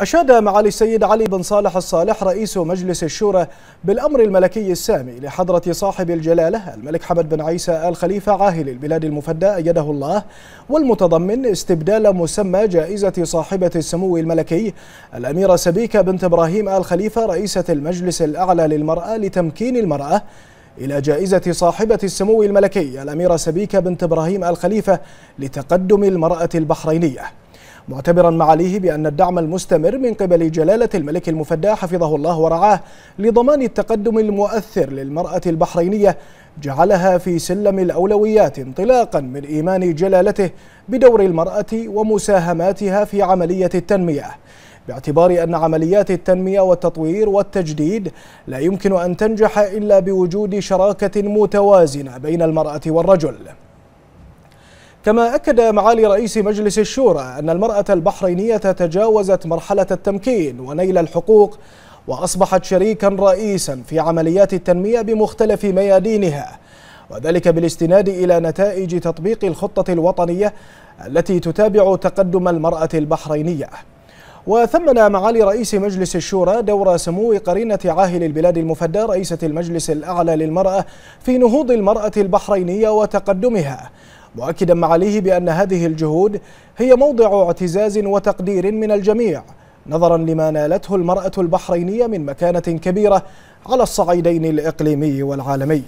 أشاد معالي السيد علي بن صالح الصالح رئيس مجلس الشورى بالأمر الملكي السامي لحضرة صاحب الجلالة الملك حمد بن عيسى آل خليفة عاهل البلاد المفدى أيده الله والمتضمن استبدال مسمى جائزة صاحبة السمو الملكي الأميرة سبيكة بنت إبراهيم آل خليفة رئيسة المجلس الأعلى للمرأة لتمكين المرأة إلى جائزة صاحبة السمو الملكي الأميرة سبيكة بنت إبراهيم آل خليفة لتقدم المرأة البحرينية معتبرا معاليه بأن الدعم المستمر من قبل جلالة الملك المفدى حفظه الله ورعاه لضمان التقدم المؤثر للمرأة البحرينية جعلها في سلم الأولويات انطلاقا من إيمان جلالته بدور المرأة ومساهماتها في عملية التنمية باعتبار أن عمليات التنمية والتطوير والتجديد لا يمكن أن تنجح إلا بوجود شراكة متوازنة بين المرأة والرجل كما أكد معالي رئيس مجلس الشورى أن المرأة البحرينية تجاوزت مرحلة التمكين ونيل الحقوق وأصبحت شريكا رئيسا في عمليات التنمية بمختلف ميادينها وذلك بالاستناد إلى نتائج تطبيق الخطة الوطنية التي تتابع تقدم المرأة البحرينية وثمن معالي رئيس مجلس الشورى دور سمو قرينة عاهل البلاد المفدى رئيسة المجلس الأعلى للمرأة في نهوض المرأة البحرينية وتقدمها مؤكدا معاليه بأن هذه الجهود هي موضع اعتزاز وتقدير من الجميع نظرا لما نالته المرأة البحرينية من مكانة كبيرة على الصعيدين الإقليمي والعالمي